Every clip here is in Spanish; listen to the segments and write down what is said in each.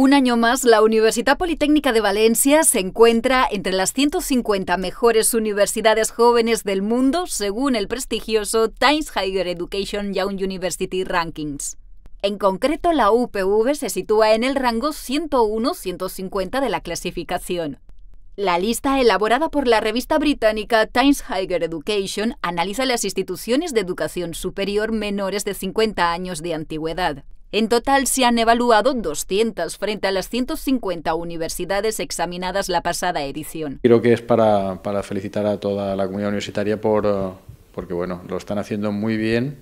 Un año más, la Universidad Politécnica de Valencia se encuentra entre las 150 mejores universidades jóvenes del mundo según el prestigioso Times Higher Education Young University Rankings. En concreto, la UPV se sitúa en el rango 101-150 de la clasificación. La lista elaborada por la revista británica Times Higher Education analiza las instituciones de educación superior menores de 50 años de antigüedad. En total se han evaluado 200 frente a las 150 universidades examinadas la pasada edición. Creo que es para, felicitar a toda la comunidad universitaria por, eh, porque bueno, lo están haciendo muy bien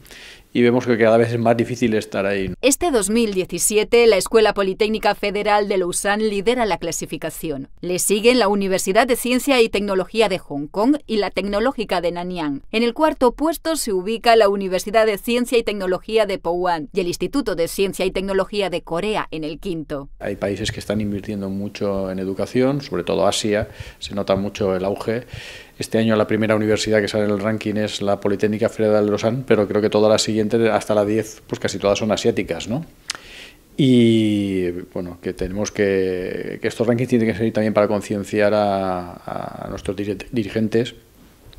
y vemos que cada vez es más difícil estar ahí. Este 2017, la Escuela Politécnica Federal de Lausanne lidera la clasificación. Le siguen la Universidad de Ciencia y Tecnología de Hong Kong y la Tecnológica de Nanyang. En el cuarto puesto se ubica la Universidad de Ciencia y Tecnología de Pouan y el Instituto de Ciencia y Tecnología de Corea en el quinto. Hay países que están invirtiendo mucho en educación, sobre todo Asia, se nota mucho el auge este año la primera universidad que sale en el ranking es la Politécnica Federal de Lausanne, pero creo que todas las siguientes, hasta la 10, pues casi todas son asiáticas, ¿no? Y bueno, que tenemos que, que estos rankings tienen que servir también para concienciar a, a nuestros dirigentes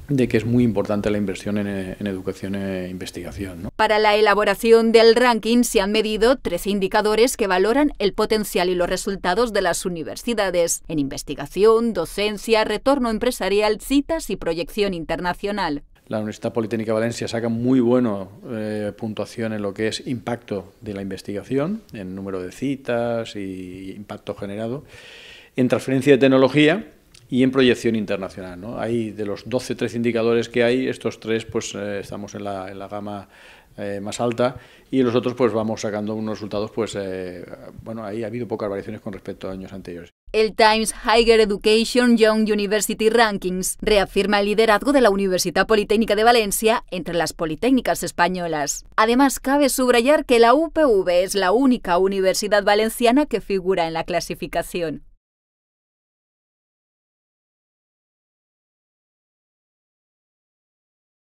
de que es muy importante la inversión en, eh, educación e investigación. Para la elaboración del ranking se han medido 13 indicadores que valoran el potencial y los resultados de las universidades en investigación, docencia, retorno empresarial, citas y proyección internacional. La Universidad Politécnica de Valencia saca muy buena eh, puntuación en lo que es impacto de la investigación, en número de citas y impacto generado. En transferencia de tecnología, y en proyección internacional. ¿no? Hay de los 12, 13 indicadores que hay, estos tres pues, eh, estamos en la, en la gama eh, más alta y los otros pues vamos sacando unos resultados pues eh, bueno ahí ha habido pocas variaciones con respecto a años anteriores. El Times Higher Education Young University Rankings reafirma el liderazgo de la Universidad Politécnica de Valencia entre las politécnicas españolas. Además, cabe subrayar que la UPV es la única universidad valenciana que figura en la clasificación.